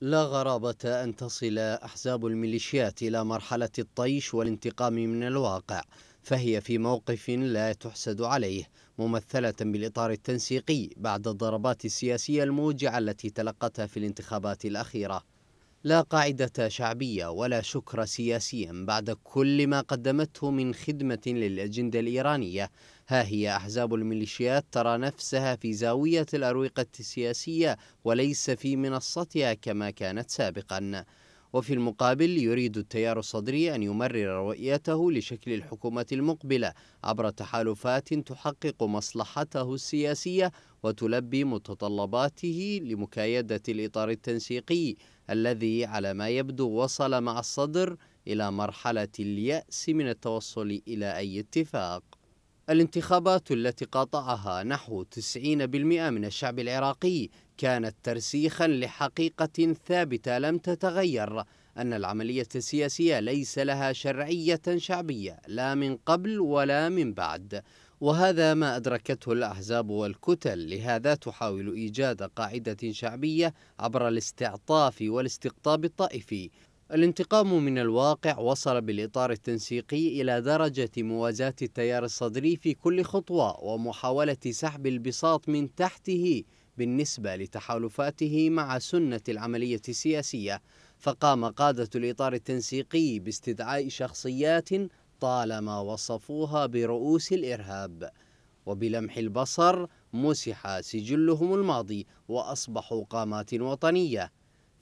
لا غرابة أن تصل أحزاب الميليشيات إلى مرحلة الطيش والانتقام من الواقع فهي في موقف لا تحسد عليه ممثلة بالإطار التنسيقي بعد الضربات السياسية الموجعة التي تلقتها في الانتخابات الأخيرة لا قاعدة شعبية ولا شكر سياسيا بعد كل ما قدمته من خدمة للأجندة الإيرانية ها هي أحزاب الميليشيات ترى نفسها في زاوية الأروقة السياسية وليس في منصتها كما كانت سابقا وفي المقابل يريد التيار الصدري أن يمرر رؤيته لشكل الحكومة المقبلة عبر تحالفات تحقق مصلحته السياسية وتلبي متطلباته لمكايدة الإطار التنسيقي الذي على ما يبدو وصل مع الصدر إلى مرحلة اليأس من التوصل إلى أي اتفاق الانتخابات التي قاطعها نحو 90% من الشعب العراقي كانت ترسيخا لحقيقة ثابتة لم تتغير أن العملية السياسية ليس لها شرعية شعبية لا من قبل ولا من بعد وهذا ما أدركته الأحزاب والكتل لهذا تحاول إيجاد قاعدة شعبية عبر الاستعطاف والاستقطاب الطائفي الانتقام من الواقع وصل بالإطار التنسيقي إلى درجة موازاة التيار الصدري في كل خطوة ومحاولة سحب البساط من تحته بالنسبة لتحالفاته مع سنة العملية السياسية فقام قادة الإطار التنسيقي باستدعاء شخصيات طالما وصفوها برؤوس الإرهاب وبلمح البصر مسح سجلهم الماضي وأصبحوا قامات وطنية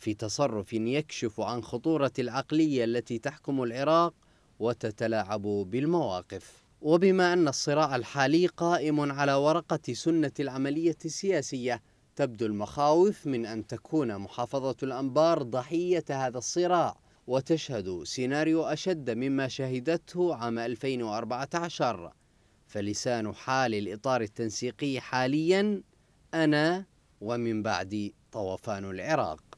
في تصرف يكشف عن خطورة العقلية التي تحكم العراق وتتلاعب بالمواقف وبما أن الصراع الحالي قائم على ورقة سنة العملية السياسية تبدو المخاوف من أن تكون محافظة الأنبار ضحية هذا الصراع وتشهد سيناريو أشد مما شهدته عام 2014 فلسان حال الإطار التنسيقي حاليا أنا ومن بعدي طوفان العراق